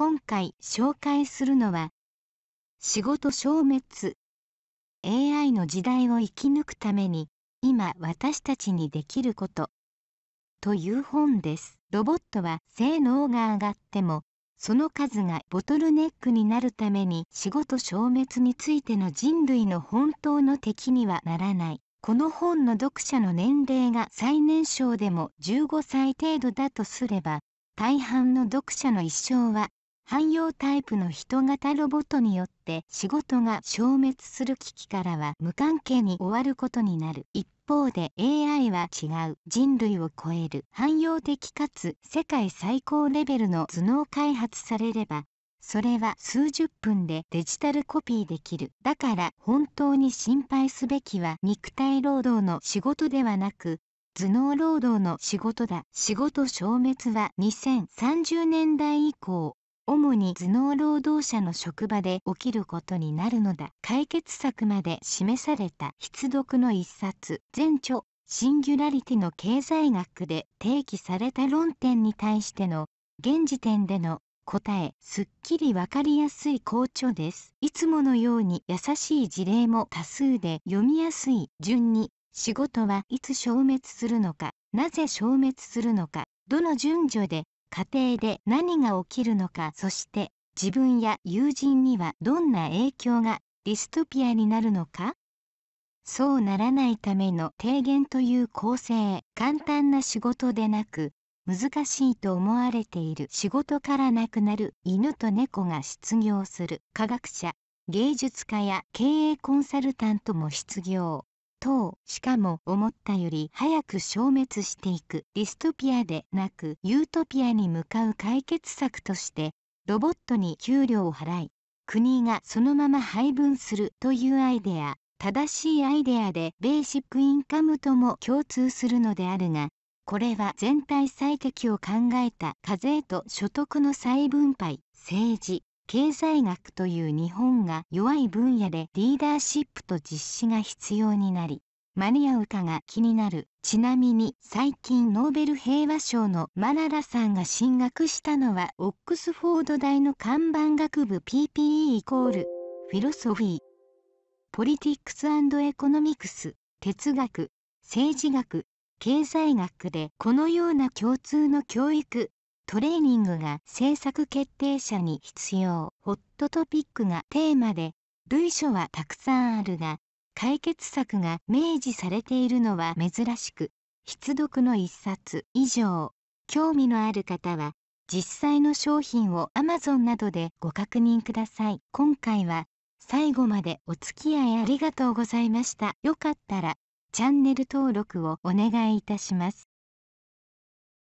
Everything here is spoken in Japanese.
今回紹介するのは仕事消滅 AI の時代を生き抜くために今私たちにできることという本ですロボットは性能が上がってもその数がボトルネックになるために仕事消滅についての人類の本当の敵にはならないこの本の読者の年齢が最年少でも15歳程度だとすれば大半の読者の一生は汎用タイプの人型ロボットによって仕事が消滅する危機からは無関係に終わることになる一方で AI は違う人類を超える汎用的かつ世界最高レベルの頭脳開発されればそれは数十分でデジタルコピーできるだから本当に心配すべきは肉体労働の仕事ではなく頭脳労働の仕事だ仕事消滅は2030年代以降主に頭脳労働者の職場で起きることになるのだ解決策まで示された必読の一冊全著シンギュラリティの経済学で提起された論点に対しての現時点での答えすっきりわかりやすい好調ですいつものように優しい事例も多数で読みやすい順に仕事はいつ消滅するのかなぜ消滅するのかどの順序で家庭で何が起きるのかそして自分や友人にはどんな影響がディストピアになるのかそうならないための提言という構成簡単な仕事でなく難しいと思われている仕事からなくなる犬と猫が失業する科学者芸術家や経営コンサルタントも失業等しかも思ったより早く消滅していくディストピアでなくユートピアに向かう解決策としてロボットに給料を払い国がそのまま配分するというアイデア正しいアイデアでベーシックインカムとも共通するのであるがこれは全体最適を考えた課税と所得の再分配政治経済学という日本が弱い分野でリーダーシップと実施が必要になり間に合うかが気になるちなみに最近ノーベル平和賞のマララさんが進学したのはオックスフォード大の看板学部 PPE イコールフィロソフィーポリティックスエコノミクス哲学政治学経済学でこのような共通の教育トレーニングが制作決定者に必要ホットトピックがテーマで類書はたくさんあるが解決策が明示されているのは珍しく必読の一冊以上興味のある方は実際の商品を Amazon などでご確認ください今回は最後までお付き合いありがとうございましたよかったらチャンネル登録をお願いいたします